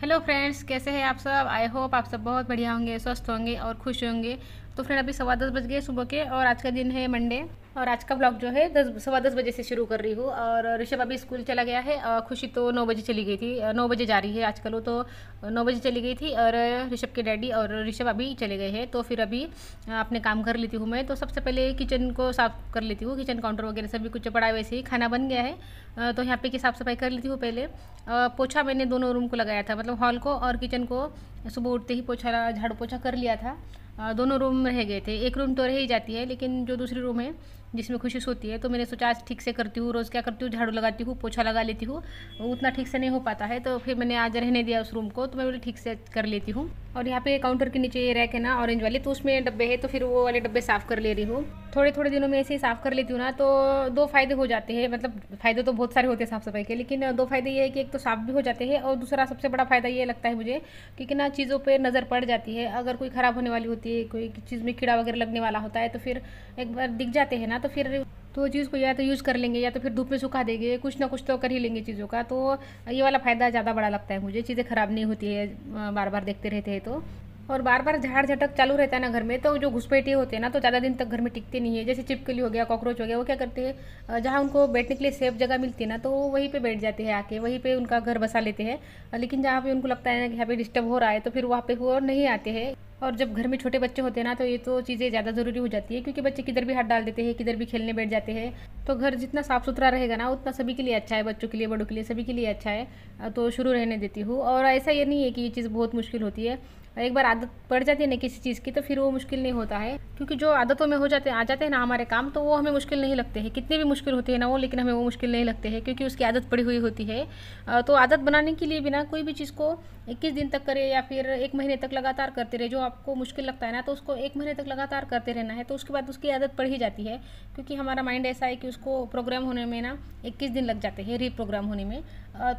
hello friends कैसे हैं आप सब आई होप आप सब बहुत बढ़िया होंगे स्वस्थ होंगे और खुश होंगे तो फ्रेंड अभी सवा दस बज गए सुबह के और आज का दिन है मंडे और आज का ब्लॉग जो है दस सवा दस बजे से शुरू कर रही हूँ और ऋषभ अभी स्कूल चला गया है खुशी तो नौ बजे चली गई थी नौ बजे जा रही है आजकल वो तो नौ बजे चली गई थी और ऋषभ के डैडी और ऋषभ अभी चले गए हैं तो फिर अभी अपने काम कर लेती हूँ मैं तो सबसे पहले किचन को साफ कर लेती हूँ किचन काउंटर वगैरह सभी कुछ पड़ा है वैसे ही खाना बन गया है तो यहाँ पे की साफ़ सफाई कर लेती हूँ पहले पोछा मैंने दोनों रूम को लगाया था मतलब हॉल को और किचन को सुबह उठते ही पोछा झाड़ू पोछा कर लिया था दोनों रूम रह गए थे एक रूम तो रह ही जाती है लेकिन जो दूसरी रूम है जिसमें खुशी होती है तो मैंने सोचा आज ठीक से करती हूँ रोज़ क्या करती हूँ झाड़ू लगाती हूँ पोछा लगा लेती हूँ उतना ठीक से नहीं हो पाता है तो फिर मैंने आज रहने दिया उस रूम को तो मैं बोले ठीक से कर लेती हूँ और यहाँ पे काउंटर के नीचे ये रैक है ना ऑरेंज वाले तो उसमें डब्बे है तो फिर वो वाले डब्बे साफ़ कर ले रही हूँ थोड़े थोड़े दिनों में ऐसे ही साफ़ कर लेती हूँ ना तो दो फ़ायदे हो जाते हैं मतलब फ़ायदे तो बहुत सारे होते हैं साफ़ सफाई के लेकिन दो फ़ायदे ये है कि एक तो साफ़ भी हो जाते हैं और दूसरा सबसे बड़ा फ़ायदा ये लगता है मुझे क्योंकि ना चीज़ों पर नज़र पड़ जाती है अगर कोई ख़राब होने वाली होती है कोई चीज़ में कीड़ा वगैरह लगने वाला होता है तो फिर एक बार दिख जाते हैं ना तो तो फिर तो चीज़ को या तो यूज़ कर लेंगे या तो फिर धूप में सुखा देंगे कुछ ना कुछ तो कर ही लेंगे चीज़ों का तो ये वाला फ़ायदा ज़्यादा बड़ा लगता है मुझे चीज़ें ख़राब नहीं होती है बार बार देखते रहते हैं तो और बार बार झाड़ झटक चालू रहता है ना घर में तो जो घुसपैठी होते हैं ना तो ज़्यादा दिन तक घर में टिकते नहीं है जैसे चिपकली हो गया कॉकरोच हो गया वो क्या करते हैं जहाँ उनको बैठने के लिए सेफ जगह मिलती है ना तो वहीं पे बैठ जाते हैं आके वहीं पे उनका घर बसा लेते हैं लेकिन जहाँ पे उनको लगता है ना कि यहाँ पे डिस्टर्ब हो रहा है तो फिर वहाँ पे वो नहीं आते हैं और जब घर में छोटे बच्चे होते हैं ना तो ये तो चीज़ें ज़्यादा ज़रूरी हो जाती है क्योंकि बच्चे किधर भी हाथ डाल देते हैं किधर भी खेलने बैठ जाते हैं तो घर जितना साफ़ सुथरा रहेगा ना उतना सभी के लिए अच्छा है बच्चों के लिए बड़ों के लिए सभी के लिए अच्छा है तो शुरू रहने देती हूँ और ऐसा ये नहीं है कि ये चीज़ बहुत मुश्किल होती है एक बार आदत पड़ जाती है ना किसी चीज़ की तो फिर वो मुश्किल नहीं होता है क्योंकि जो आदतों में हो जाते हैं आ जाते हैं ना हमारे काम तो वो हमें मुश्किल नहीं लगते हैं कितनी भी मुश्किल होती है ना वो लेकिन हमें वो मुश्किल नहीं लगते हैं क्योंकि उसकी आदत पड़ी हुई होती है तो आदत बनाने के लिए बिना कोई भी चीज़ को इक्कीस दिन तक करे या फिर एक महीने तक लगातार करते रहे जो आपको मुश्किल लगता है ना तो उसको एक महीने तक लगातार करते रहना है तो उसके बाद उसकी आदत पड़ ही जाती है क्योंकि हमारा माइंड ऐसा है कि उसको प्रोग्राम होने में ना इक्कीस दिन लग जाते हैं रीप्रोग्राम होने में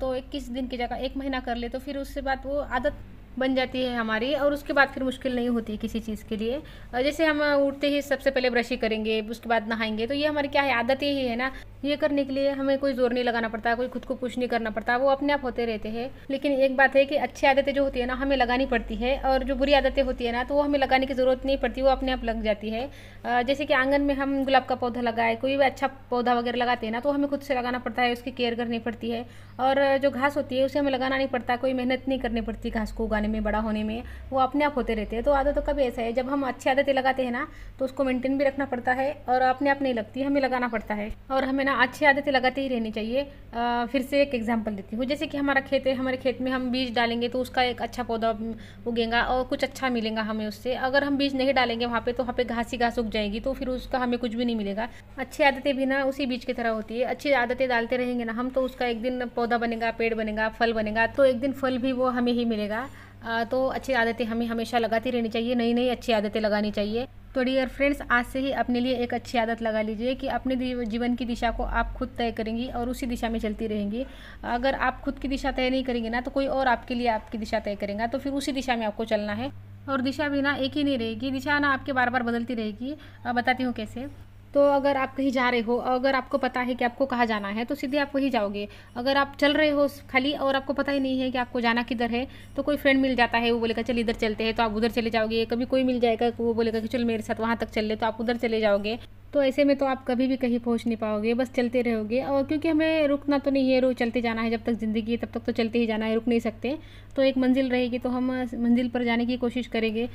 तो इक्कीस दिन की जगह एक महीना कर ले तो फिर उसके बाद वो आदत बन जाती है हमारी और उसके बाद फिर मुश्किल नहीं होती है किसी चीज़ के लिए जैसे हम उठते ही सबसे पहले ब्रश ही करेंगे उसके बाद नहाएंगे तो ये हमारी क्या है आदत यही है ना ये करने के लिए हमें कोई जोर नहीं लगाना पड़ता कोई खुद को पुश नहीं करना पड़ता वो अपने आप होते रहते हैं लेकिन एक बात है कि अच्छी आदतें जो होती है ना हमें लगानी पड़ती है और जो बुरी आदतें होती है ना तो वो हमें लगाने की ज़रूरत नहीं पड़ती वो अपने आप लग जाती है जैसे कि आंगन में हम गुलाब का पौधा लगाए कोई भी अच्छा पौधा वगैरह लगाते हैं ना तो हमें खुद से लगाना पड़ता है उसकी केयर करनी पड़ती है और जो घास होती है उसे हमें लगाना नहीं पड़ता कोई मेहनत नहीं करनी पड़ती घास को उगाने में बड़ा होने में वो अपने आप होते रहते हैं तो आदतों तो का भी ऐसा है जब हम अच्छी आदतें लगाते हैं ना तो उसको मेंटेन भी रखना पड़ता है और अपने आप नहीं लगती हमें लगाना पड़ता है और हमें ना अच्छी आदतें लगाते ही रहनी चाहिए आ, फिर से एक एग्जांपल देती हूँ जैसे कि हमारा खेत है हमारे खेत में हम बीज डालेंगे तो उसका एक अच्छा पौधा उगेगा और कुछ अच्छा मिलेगा हमें उससे अगर हम बीज नहीं डालेंगे वहाँ पे तो वहाँ पे घास ही घास उग जाएगी तो फिर उसका हमें कुछ भी नहीं मिलेगा अच्छी आदतें भी ना उसी बीज की तरह होती है अच्छी आदतें डालते रहेंगे ना हम तो उसका एक दिन पौधा बनेगा पेड़ बनेगा फल बनेगा तो एक दिन फल भी वो हमें ही मिलेगा तो अच्छी आदतें हमें हमेशा लगाती रहनी चाहिए नई नई अच्छी आदतें लगानी चाहिए तो डियर फ्रेंड्स आज से ही अपने लिए एक अच्छी आदत लगा लीजिए कि अपने जीवन की दिशा को आप खुद तय करेंगी और उसी दिशा में चलती रहेंगी अगर आप खुद की दिशा तय नहीं करेंगे ना तो कोई और आपके लिए आपकी दिशा तय करेगा तो फिर उसी दिशा में आपको चलना है और दिशा भी ना एक ही नहीं रहेगी दिशा ना आपके बार बार बदलती रहेगी बताती हूँ कैसे तो अगर आप कहीं जा रहे हो अगर आपको पता है कि आपको कहाँ जाना है तो सीधे आप वहीं जाओगे अगर आप चल रहे हो खाली और आपको पता ही नहीं है कि आपको जाना किधर है तो कोई फ्रेंड मिल जाता है वो बोलेगा चल इधर चलते हैं तो आप उधर चले जाओगे कभी कोई मिल जाएगा वो बोलेगा कि चल मेरे साथ वहाँ तक चल ले तो आप उधर चले जाओगे तो ऐसे में तो आप कभी भी कहीं पहुंच नहीं पाओगे बस चलते रहोगे और क्योंकि हमें रुकना तो नहीं है रोज़ चलते जाना है जब तक ज़िंदगी है तब तक तो चलते ही जाना है रुक नहीं सकते तो एक मंजिल रहेगी तो हम मंजिल पर जाने की कोशिश करेंगे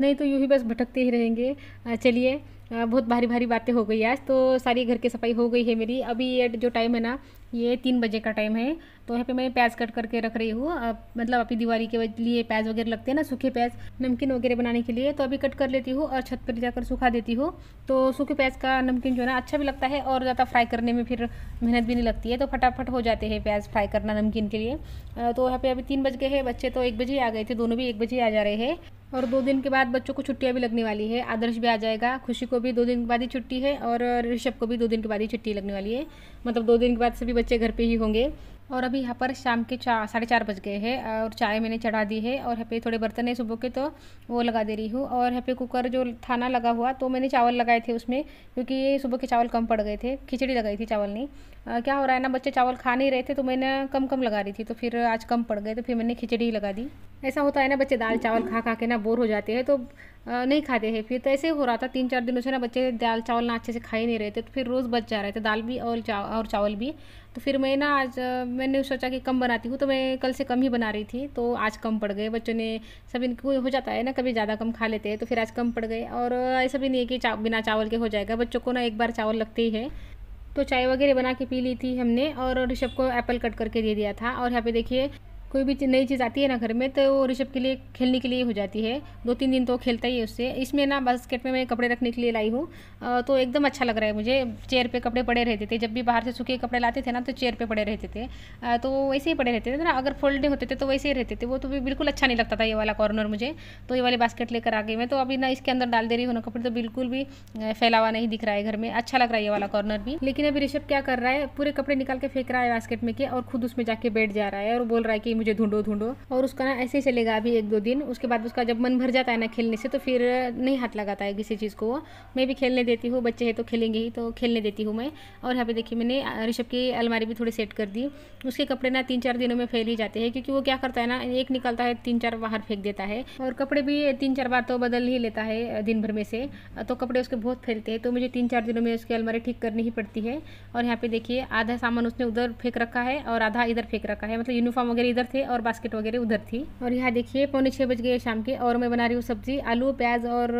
नहीं तो यूँ ही बस भटकते ही रहेंगे चलिए बहुत भारी भारी बातें हो गई आज तो सारी घर की सफाई हो गई है मेरी अभी ये जो टाइम है ना ये तीन बजे का टाइम है तो यहाँ पे मैं प्याज कट करके रख रही हूँ मतलब अभी दिवाली के लिए प्याज वगैरह लगते हैं ना सूखे प्याज नमकीन वगैरह बनाने के लिए तो अभी कट कर लेती हूँ और छत पर जाकर सूखा देती हूँ तो सूखे प्याज का नमकीन जो है ना अच्छा भी लगता है और ज़्यादा फ्राई करने में फिर मेहनत भी नहीं लगती है तो फटाफट हो जाते हैं प्याज फ्राई करना नमकीन के लिए तो यहाँ पे अभी तीन बज गए हैं बच्चे तो एक बजे आ गए थे दोनों भी एक बजे आ जा रहे हैं और दो दिन के बाद बच्चों को छुट्टियाँ भी लगने वाली है आदर्श भी आ जाएगा खुशी को को भी दो दिन के बाद ही छुट्टी है और ऋषभ को भी दो दिन के बाद ही छुट्टी लगने वाली है मतलब दो दिन के बाद सभी बच्चे घर पर ही होंगे और अभी यहाँ पर शाम के चार साढ़े चार बज गए हैं और चाय मैंने चढ़ा दी है और यहाँ पे थोड़े बर्तन है सुबह के तो वो लगा दे रही हूँ और यहाँ पे कुकर जो था ना लगा हुआ तो मैंने चावल लगाए थे उसमें क्योंकि ये सुबह के चावल कम पड़ गए थे खिचड़ी लगाई थी चावल नहीं आ, क्या हो रहा है ना बच्चे चावल खा नहीं रहे थे तो मैंने कम कम लगा रही थी तो फिर आज कम पड़ गए तो फिर मैंने खिचड़ी लगा दी ऐसा होता है ना बच्चे दाल चावल खा खा के ना बोर हो जाते हैं तो नहीं खाते हैं फिर तो ऐसे हो रहा था तीन चार दिनों से ना बच्चे दाल चावल ना अच्छे से खा ही नहीं रहे थे तो फिर रोज़ बच जा रहे थे दाल भी और चाव और चावल भी तो फिर मैं ना आज मैंने सोचा कि कम बनाती हूँ तो मैं कल से कम ही बना रही थी तो आज कम पड़ गए बच्चों ने सब इनको हो जाता है ना कभी ज़्यादा कम खा लेते हैं तो फिर आज कम पड़ गए और ऐसा भी नहीं है कि चा, बिना चावल के हो जाएगा बच्चों को ना एक बार चावल लगते ही है तो चाय वगैरह बना के पी ली थी हमने और ऋषभ को एप्पल कट करके दे दिया था और यहाँ पे देखिए कोई भी नई चीज़ आती है ना घर में तो वो ऋषभ के लिए खेलने के लिए हो जाती है दो तीन दिन तो खेलता ही है उससे इसमें ना बास्केट में मैं कपड़े रखने के लिए लाई हूँ तो एकदम अच्छा लग रहा है मुझे चेयर पे कपड़े पड़े रहते थे जब भी बाहर से सूखे कपड़े लाते थे ना तो चेयर पे पड़े रहते थे तो वैसे ही पड़े रहते थे ना अगर फोल्ड होते थे तो वैसे ही रहते थे वो तो बिल्कुल अच्छा नहीं लगता था ये वाला कॉर्नर मुझे तो ये वाली बास्केट लेकर आ गई मैं तो अभी ना इसके अंदर डाल दे रही हूँ ना कपड़े तो बिल्कुल भी फैलावा नहीं दिख रहा है घर में अच्छा लग रहा है ये वाला कॉर्नर भी लेकिन अभी ऋषभ क्या कर रहा है पूरे कपड़े निकाल के फेंक रहा है बास्केट में के और खुद उसमें जाके बैठ जा रहा है और बोल रहा है कि मुझे ढूंढो ढूंढो और उसका ना ऐसे ही चलेगा अभी एक दो दिन उसके बाद उसका जब मन भर जाता है ना खेलने से तो फिर नहीं हाथ लगाता है किसी चीज़ को मैं भी खेलने देती हूँ बच्चे हैं तो खेलेंगे ही तो खेलने देती हूँ मैं और यहाँ पे देखिए मैंने ऋषभ की अलमारी भी थोड़ी सेट कर दी उसके कपड़े ना तीन चार दिनों में फैल ही जाते हैं क्योंकि वो क्या करता है ना एक निकलता है तीन चार बाहर फेंक देता है और कपड़े भी तीन चार बार तो बदल ही लेता है दिन भर में से तो कपड़े उसके बहुत फैलते हैं तो मुझे तीन चार दिनों में उसकी अलमारी ठीक करनी ही पड़ती है और यहाँ पे देखिए आधा सामान उसने उधर फेंक रखा है और आधा इधर फेंक रखा है मतलब यूनिफॉर्म वगैरह इधर थे और बास्केट वगैरह उधर थी और यहाँ देखिए पौने छः बज गए शाम के और मैं बना रही हूँ सब्ज़ी आलू प्याज और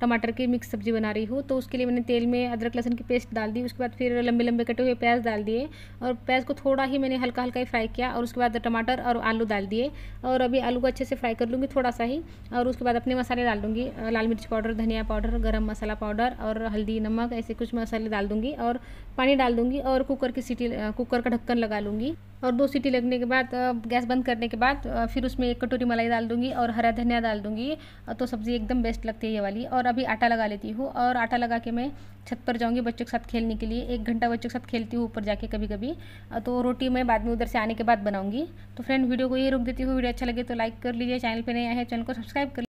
टमाटर की मिक्स सब्जी बना रही हूँ तो उसके लिए मैंने तेल में अदरक लहसन की पेस्ट डाल दी उसके बाद फिर लंबे लंबे कटे हुए प्याज डाल दिए और प्याज को थोड़ा ही मैंने हल्का हल्का ही फ्राई किया और उसके बाद टमाटर और आलू डाल दिए और अभी आलू को अच्छे से फ्राई कर लूँगी थोड़ा सा ही और उसके बाद अपने मसाले डाल दूँगी लाल मिर्च पाउडर धनिया पाउडर गर्म मसाला पाउडर और हल्दी नमक ऐसे कुछ मसाले डाल दूँगी और पानी डाल दूँगी और कुकर की सीटी कुकर का ढक्कन लगा लूँगी और दो सीटी लगने के बाद गैस बंद करने के बाद फिर उसमें एक कटोरी मलाई डाल दूँगी और हरा धनिया डाल दूँगी तो सब्ज़ी एकदम बेस्ट लगती है ये वाली और अभी आटा लगा लेती हूँ और आटा लगा के मैं छत पर जाऊँगी बच्चों के साथ खेलने के लिए एक घंटा बच्चों के साथ खेलती हूँ ऊपर जाके कभी कभी तो रोटी मैं बाद में उधर से आने के बाद बनाऊँगी तो फ्रेंड वीडियो को ये रोक देती हूँ वीडियो अच्छा लगे तो लाइक कर लीजिए चैनल पर नहीं आए चैनल को सब्सक्राइब कर